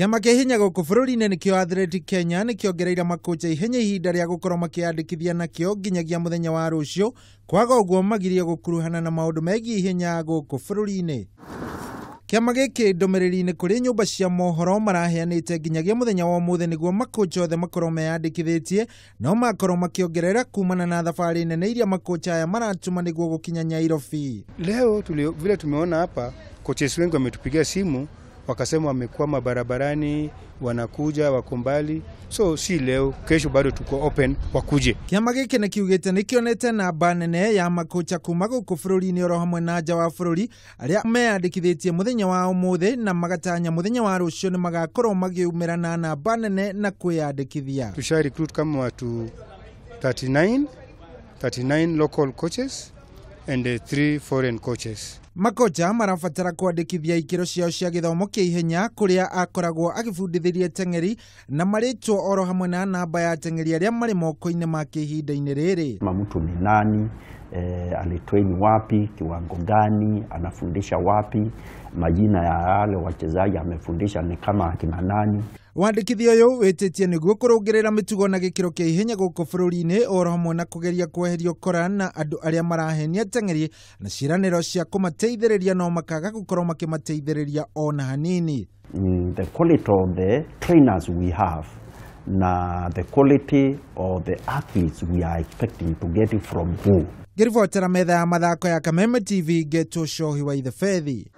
kiama kia hinya guku bururi-ini nikio athletic kenya nikiongereire makocha ihenya ihinda ria gukorwo makiandikithia nakio nginyagia muthenya wa rucio kwaga uguo magirie gukuruhana na maundu megiĩ ihenya guku bururi-ini kiama giki ndumiriri-ini kuri nyumba cia mohoro maraheanite nginyagia muthenya wa umuthi niguo makocha othe makorwo meyandikithitie no makorwo makiongerera kumana na thabari nene iria makocha haya maratuma niguo gukinya nyairobi leo vile tumeona hapa koches wengi wametupigia simu wakasema wamekwama barabarani, wanakuja wako mbali, so si leo, kesho bado tuko open wakuje. Kiama gike na kiugete ni kionete namba nene ya makocha kuma guku bururi-ini oro hamwe na nja wa bururi aria meyandikithitie muthenya wa umuthi na magatanya muthenya wa rucio ni magakorwo magiumira na namba nene na kwiyandikithia. Tusha recruit kama watu 39 39 local coaches and 3 foreign coaches makoja marabatara kwandĩkithia ikĩro ciao cia gĩthomo kĩa ihenya kũrĩa akoragwo agĩbundithĩria teng'eri na marĩtwo oro hamwe na namba ya ateng'eri arĩa marĩ moko-inĩ make ihinda-inĩ rĩrĩ mamtu ni nani e, eh, alitrain wapi kiwango gani anafundisha wapi majina ya wale wachezaji amefundisha ni kama akina nani wandĩkithia ũyũ wĩtĩtie nĩguo kũrũngĩrĩra mĩtugo na gĩkĩro kĩa ihenya gũkũ bũrũri-inĩ oro hamwe na kũgeria kweherio kora na andũ arĩa marahenia teng'eri na ciĩranĩro cia kũmate kũmateithĩrĩria no makaga gũkorwo makimateithereria ona hanini mm, the quality of the trainers we have na the quality of the athletes we are expecting to get from who ngĩribotera metha ya mathako ya kameme tv cohi wa ithebethi